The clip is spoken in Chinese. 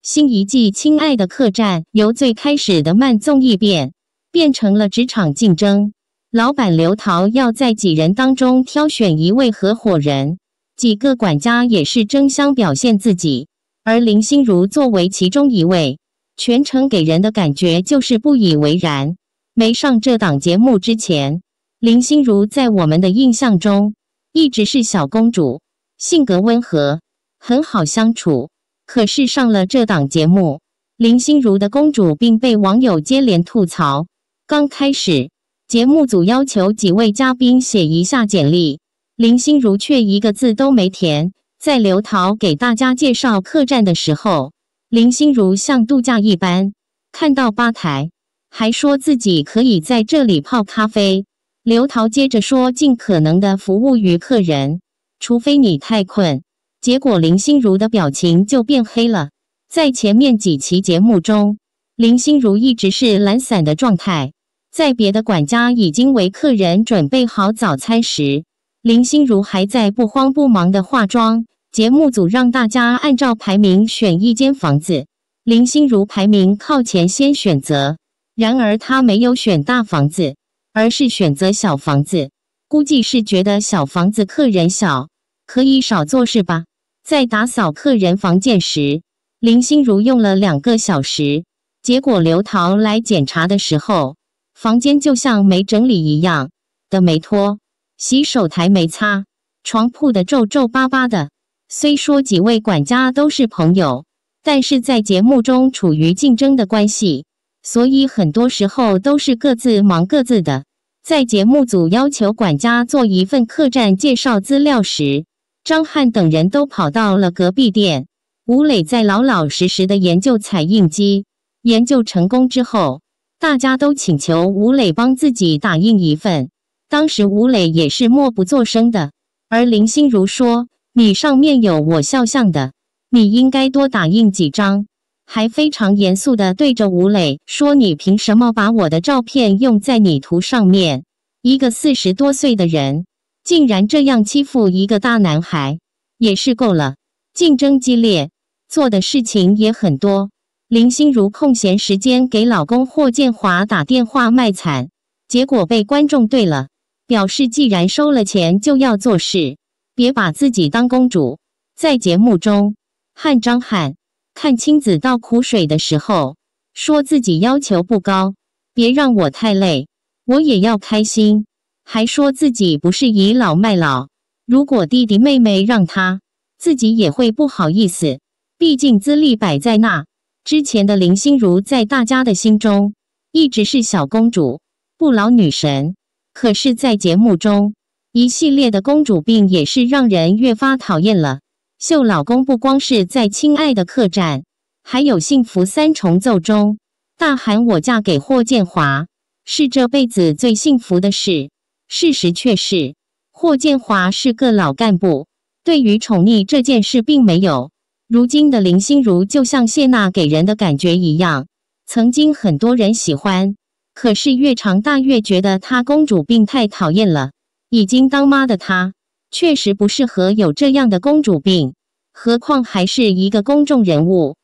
新一季《亲爱的客栈》由最开始的慢综艺变变成了职场竞争。老板刘涛要在几人当中挑选一位合伙人，几个管家也是争相表现自己。而林心如作为其中一位，全程给人的感觉就是不以为然。没上这档节目之前，林心如在我们的印象中一直是小公主，性格温和，很好相处。可是上了这档节目，林心如的公主病被网友接连吐槽。刚开始，节目组要求几位嘉宾写一下简历，林心如却一个字都没填。在刘涛给大家介绍客栈的时候，林心如像度假一般，看到吧台还说自己可以在这里泡咖啡。刘涛接着说：“尽可能的服务于客人，除非你太困。”结果林心如的表情就变黑了。在前面几期节目中，林心如一直是懒散的状态。在别的管家已经为客人准备好早餐时，林心如还在不慌不忙的化妆。节目组让大家按照排名选一间房子，林心如排名靠前，先选择。然而她没有选大房子，而是选择小房子，估计是觉得小房子客人少。可以少做事吧。在打扫客人房间时，林心如用了两个小时，结果刘涛来检查的时候，房间就像没整理一样的，没拖，洗手台没擦，床铺的皱皱巴巴的。虽说几位管家都是朋友，但是在节目中处于竞争的关系，所以很多时候都是各自忙各自的。在节目组要求管家做一份客栈介绍资料时，张翰等人都跑到了隔壁店，吴磊在老老实实的研究彩印机。研究成功之后，大家都请求吴磊帮自己打印一份。当时吴磊也是默不作声的，而林心如说：“你上面有我肖像的，你应该多打印几张。”还非常严肃地对着吴磊说：“你凭什么把我的照片用在你图上面？”一个四十多岁的人。竟然这样欺负一个大男孩，也是够了。竞争激烈，做的事情也很多。林心如空闲时间给老公霍建华打电话卖惨，结果被观众怼了，表示既然收了钱就要做事，别把自己当公主。在节目中汉张翰看亲子倒苦水的时候，说自己要求不高，别让我太累，我也要开心。还说自己不是倚老卖老，如果弟弟妹妹让他，自己也会不好意思。毕竟资历摆在那。之前的林心如在大家的心中一直是小公主、不老女神，可是，在节目中，一系列的公主病也是让人越发讨厌了。秀老公不光是在《亲爱的客栈》，还有《幸福三重奏》中大喊“我嫁给霍建华是这辈子最幸福的事”。事实却是，霍建华是个老干部，对于宠溺这件事并没有。如今的林心如就像谢娜给人的感觉一样，曾经很多人喜欢，可是越长大越觉得她公主病太讨厌了。已经当妈的她，确实不适合有这样的公主病，何况还是一个公众人物。